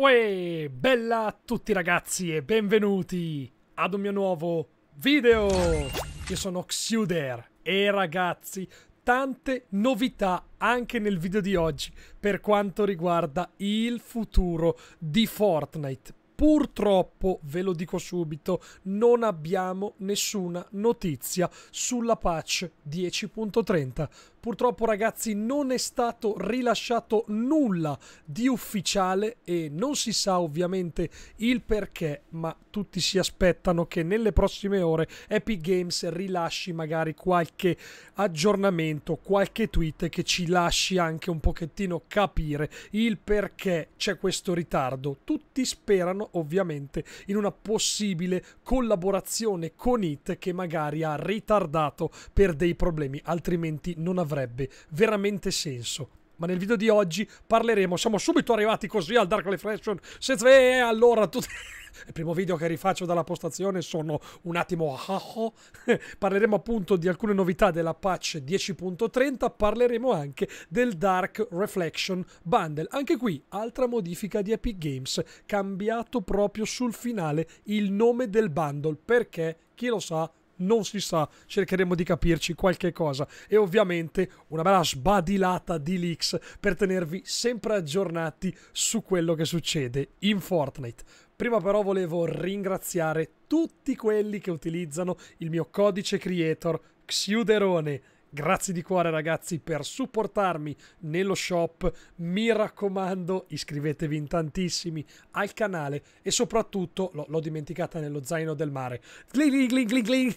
Uè, bella a tutti ragazzi e benvenuti ad un mio nuovo video! Io sono Xuder e ragazzi, tante novità anche nel video di oggi per quanto riguarda il futuro di Fortnite. Purtroppo, ve lo dico subito, non abbiamo nessuna notizia sulla patch 10.30. Purtroppo ragazzi non è stato rilasciato nulla di ufficiale e non si sa ovviamente il perché, ma tutti si aspettano che nelle prossime ore Epic Games rilasci magari qualche aggiornamento, qualche tweet che ci lasci anche un pochettino capire il perché c'è questo ritardo. Tutti sperano ovviamente in una possibile collaborazione con It che magari ha ritardato per dei problemi, altrimenti non avrebbe veramente senso ma nel video di oggi parleremo. Siamo subito arrivati così al Dark Reflection. Senza... E eh, allora tutti. il primo video che rifaccio dalla postazione sono un attimo ahaho. Ah. Parleremo appunto di alcune novità della patch 10.30, parleremo anche del Dark Reflection Bundle. Anche qui altra modifica di Epic Games, cambiato proprio sul finale il nome del bundle perché chi lo sa non si sa, cercheremo di capirci qualche cosa e ovviamente una bella sbadilata di leaks per tenervi sempre aggiornati su quello che succede in Fortnite. Prima però volevo ringraziare tutti quelli che utilizzano il mio codice creator Xiuderone. Grazie di cuore ragazzi per supportarmi nello shop, mi raccomando iscrivetevi in tantissimi al canale e soprattutto, l'ho dimenticata nello zaino del mare, gling gling gling gling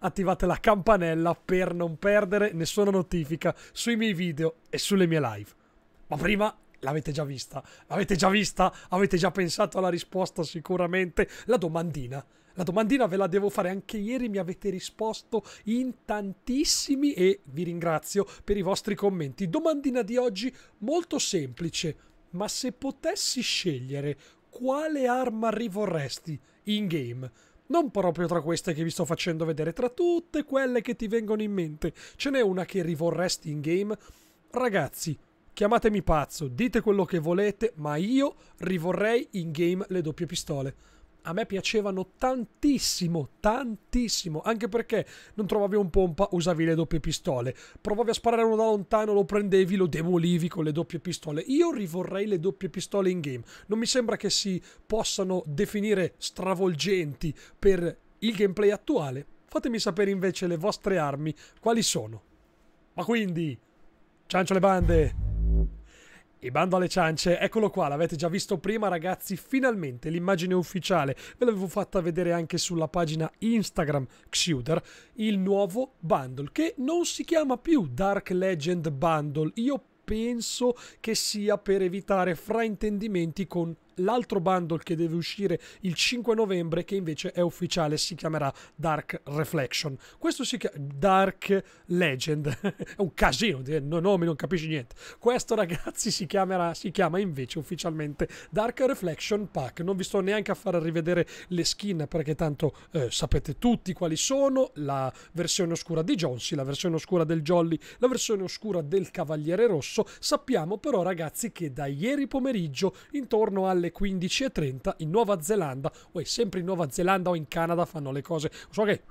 attivate la campanella per non perdere nessuna notifica sui miei video e sulle mie live. Ma prima l'avete già vista, l'avete già vista, avete già pensato alla risposta sicuramente. La domandina. La domandina ve la devo fare anche ieri, mi avete risposto in tantissimi e vi ringrazio per i vostri commenti. Domandina di oggi molto semplice, ma se potessi scegliere quale arma rivorresti in game? Non proprio tra queste che vi sto facendo vedere, tra tutte quelle che ti vengono in mente. Ce n'è una che rivorresti in game? Ragazzi, Chiamatemi pazzo, dite quello che volete, ma io rivorrei in game le doppie pistole. A me piacevano tantissimo, tantissimo, anche perché non trovavi un pompa, usavi le doppie pistole. Provavi a sparare uno da lontano, lo prendevi, lo demolivi con le doppie pistole. Io rivorrei le doppie pistole in game. Non mi sembra che si possano definire stravolgenti per il gameplay attuale. Fatemi sapere invece le vostre armi, quali sono. Ma quindi, ciancio le bande! E bando alle ciance, eccolo qua, l'avete già visto prima ragazzi, finalmente l'immagine ufficiale, ve l'avevo fatta vedere anche sulla pagina Instagram Xuder, il nuovo bundle che non si chiama più Dark Legend Bundle, io penso che sia per evitare fraintendimenti con l'altro bundle che deve uscire il 5 novembre che invece è ufficiale si chiamerà Dark Reflection questo si chiama Dark Legend è un casino di nomi non capisci niente questo ragazzi si, chiamerà, si chiama invece ufficialmente Dark Reflection Pack non vi sto neanche a far rivedere le skin perché tanto eh, sapete tutti quali sono la versione oscura di Jonesy la versione oscura del Jolly la versione oscura del Cavaliere Rosso sappiamo però ragazzi che da ieri pomeriggio intorno alle alle 15.30 in Nuova Zelanda. Uè, sempre in Nuova Zelanda o in Canada fanno le cose. So che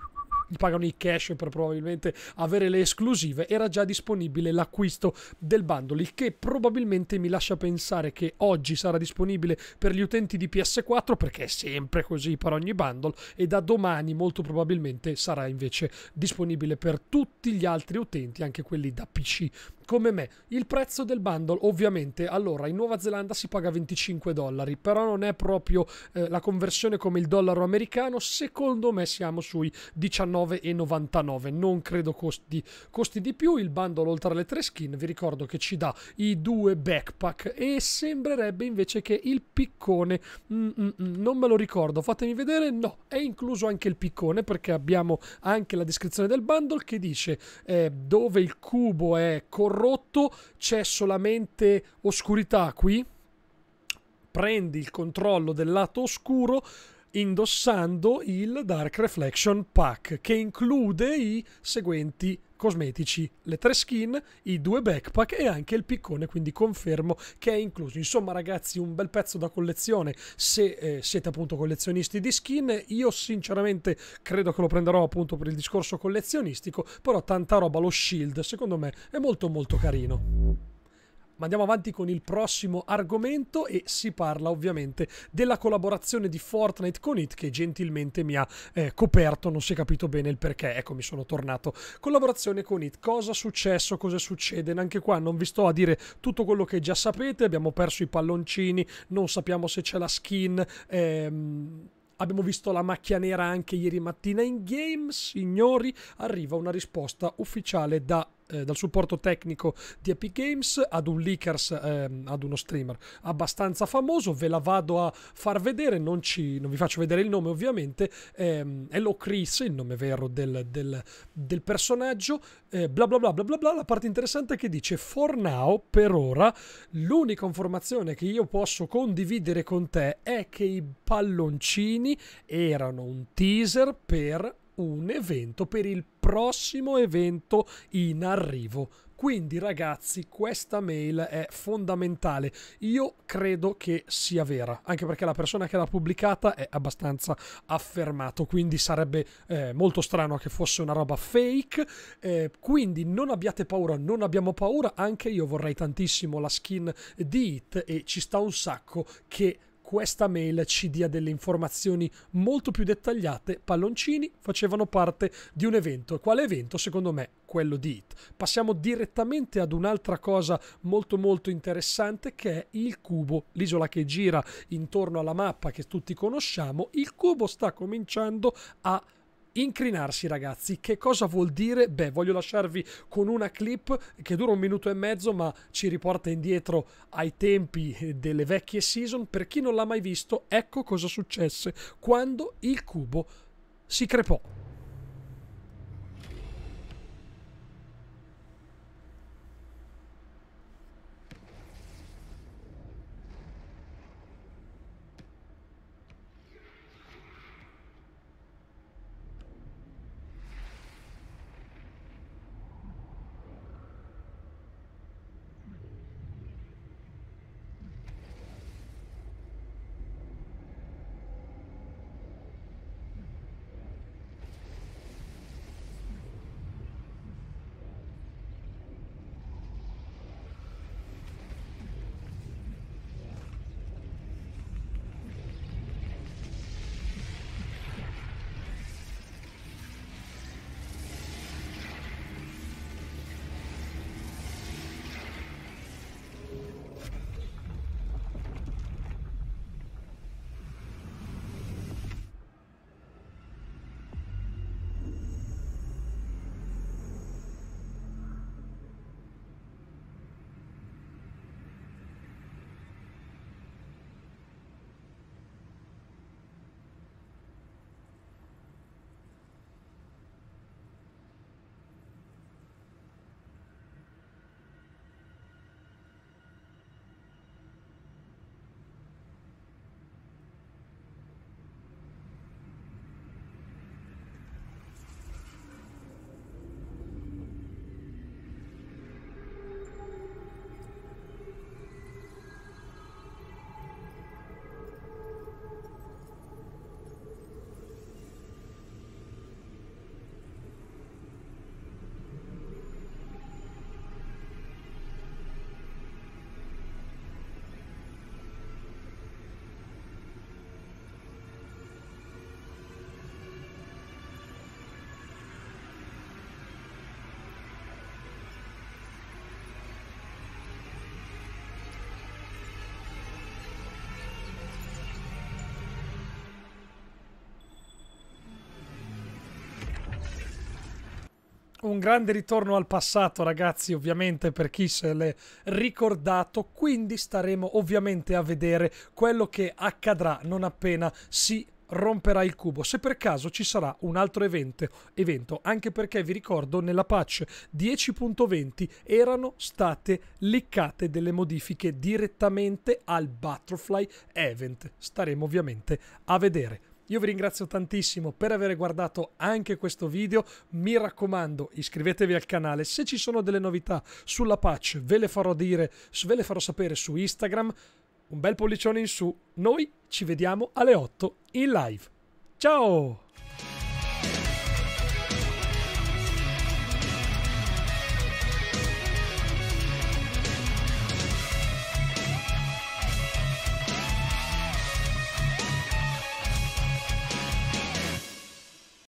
gli pagano i cash per probabilmente avere le esclusive, era già disponibile l'acquisto del bundle, il che probabilmente mi lascia pensare che oggi sarà disponibile per gli utenti di PS4 perché è sempre così per ogni bundle e da domani molto probabilmente sarà invece disponibile per tutti gli altri utenti, anche quelli da PC come me. Il prezzo del bundle, ovviamente, allora in Nuova Zelanda si paga 25 dollari, però non è proprio eh, la conversione come il dollaro americano. Secondo me siamo sui 19,99. Non credo costi, costi di più. Il bundle, oltre alle tre skin, vi ricordo che ci dà i due backpack e sembrerebbe invece che il piccone, mm, mm, mm, non me lo ricordo, fatemi vedere, no, è incluso anche il piccone perché abbiamo anche la descrizione del bundle che dice eh, dove il cubo è corrotto rotto, c'è solamente oscurità qui. Prendi il controllo del lato oscuro indossando il Dark Reflection Pack che include i seguenti cosmetici, le tre skin, i due backpack e anche il piccone, quindi confermo che è incluso. Insomma ragazzi, un bel pezzo da collezione se eh, siete appunto collezionisti di skin. Io sinceramente credo che lo prenderò appunto per il discorso collezionistico, però tanta roba lo shield secondo me è molto molto carino. Ma andiamo avanti con il prossimo argomento e si parla ovviamente della collaborazione di Fortnite con It che gentilmente mi ha eh, coperto, non si è capito bene il perché, ecco mi sono tornato. Collaborazione con It, cosa è successo, cosa succede? Anche qua non vi sto a dire tutto quello che già sapete, abbiamo perso i palloncini, non sappiamo se c'è la skin. Ehm... Abbiamo visto la macchia nera anche ieri mattina in game. Signori, arriva una risposta ufficiale da eh, dal supporto tecnico di Epic Games ad un leakers, eh, ad uno streamer abbastanza famoso, ve la vado a far vedere, non, ci, non vi faccio vedere il nome ovviamente, ehm, Hello Chris, il nome vero del, del, del personaggio, eh, bla bla bla bla bla bla, la parte interessante è che dice for now, per ora, l'unica informazione che io posso condividere con te è che i palloncini erano un teaser per un evento per il prossimo evento in arrivo. Quindi ragazzi, questa mail è fondamentale. Io credo che sia vera, anche perché la persona che l'ha pubblicata è abbastanza affermato, quindi sarebbe eh, molto strano che fosse una roba fake. Eh, quindi non abbiate paura, non abbiamo paura, anche io vorrei tantissimo la skin di It e ci sta un sacco che questa mail ci dia delle informazioni molto più dettagliate. Palloncini facevano parte di un evento. Quale evento? Secondo me quello di It. Passiamo direttamente ad un'altra cosa molto molto interessante che è il cubo, l'isola che gira intorno alla mappa che tutti conosciamo. Il cubo sta cominciando a Incrinarsi ragazzi, che cosa vuol dire? Beh, voglio lasciarvi con una clip che dura un minuto e mezzo ma ci riporta indietro ai tempi delle vecchie season. Per chi non l'ha mai visto, ecco cosa successe quando il cubo si crepò. un grande ritorno al passato, ragazzi, ovviamente per chi se l'è ricordato. Quindi staremo ovviamente a vedere quello che accadrà non appena si romperà il cubo se per caso ci sarà un altro evento, evento anche perché vi ricordo nella patch 10.20 erano state liccate delle modifiche direttamente al Butterfly Event staremo ovviamente a vedere io vi ringrazio tantissimo per aver guardato anche questo video, mi raccomando iscrivetevi al canale, se ci sono delle novità sulla patch ve le farò dire, ve le farò sapere su Instagram, un bel pollicione in su, noi ci vediamo alle 8 in live. Ciao!